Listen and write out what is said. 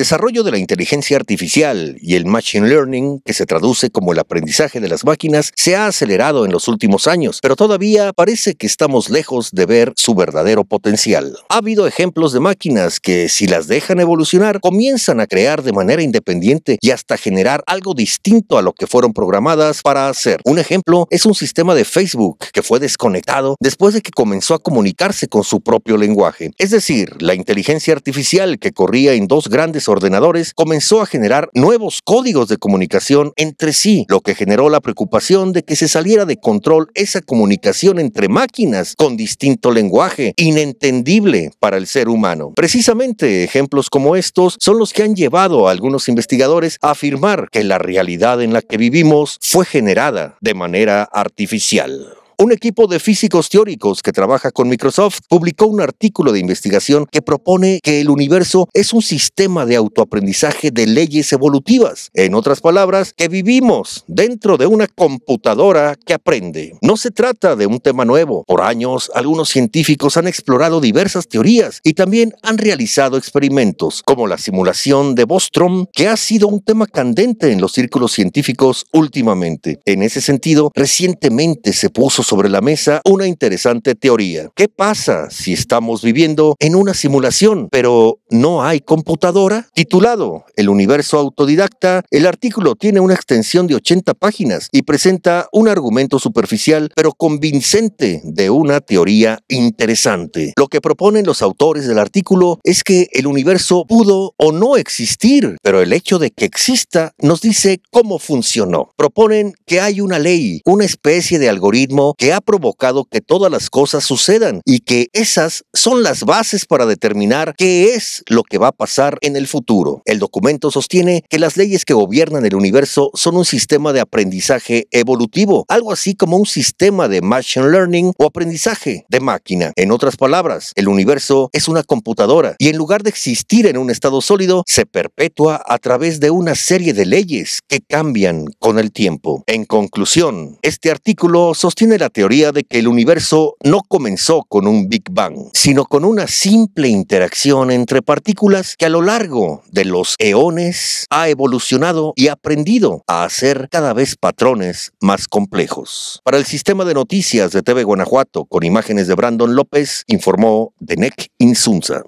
desarrollo de la inteligencia artificial y el machine learning, que se traduce como el aprendizaje de las máquinas, se ha acelerado en los últimos años, pero todavía parece que estamos lejos de ver su verdadero potencial. Ha habido ejemplos de máquinas que, si las dejan evolucionar, comienzan a crear de manera independiente y hasta generar algo distinto a lo que fueron programadas para hacer. Un ejemplo es un sistema de Facebook que fue desconectado después de que comenzó a comunicarse con su propio lenguaje. Es decir, la inteligencia artificial que corría en dos grandes ordenadores, comenzó a generar nuevos códigos de comunicación entre sí, lo que generó la preocupación de que se saliera de control esa comunicación entre máquinas con distinto lenguaje, inentendible para el ser humano. Precisamente ejemplos como estos son los que han llevado a algunos investigadores a afirmar que la realidad en la que vivimos fue generada de manera artificial. Un equipo de físicos teóricos que trabaja con Microsoft publicó un artículo de investigación que propone que el universo es un sistema de autoaprendizaje de leyes evolutivas. En otras palabras, que vivimos dentro de una computadora que aprende. No se trata de un tema nuevo. Por años, algunos científicos han explorado diversas teorías y también han realizado experimentos, como la simulación de Bostrom, que ha sido un tema candente en los círculos científicos últimamente. En ese sentido, recientemente se puso sobre la mesa una interesante teoría. ¿Qué pasa si estamos viviendo en una simulación, pero no hay computadora? Titulado El universo autodidacta, el artículo tiene una extensión de 80 páginas y presenta un argumento superficial pero convincente de una teoría interesante. Lo que proponen los autores del artículo es que el universo pudo o no existir, pero el hecho de que exista nos dice cómo funcionó. Proponen que hay una ley, una especie de algoritmo que ha provocado que todas las cosas sucedan y que esas son las bases para determinar qué es lo que va a pasar en el futuro. El documento sostiene que las leyes que gobiernan el universo son un sistema de aprendizaje evolutivo, algo así como un sistema de machine learning o aprendizaje de máquina. En otras palabras, el universo es una computadora y en lugar de existir en un estado sólido, se perpetúa a través de una serie de leyes que cambian con el tiempo. En conclusión, este artículo sostiene la teoría de que el universo no comenzó con un Big Bang, sino con una simple interacción entre partículas que a lo largo de los eones ha evolucionado y aprendido a hacer cada vez patrones más complejos. Para el sistema de noticias de TV Guanajuato, con imágenes de Brandon López, informó Denek Insunza.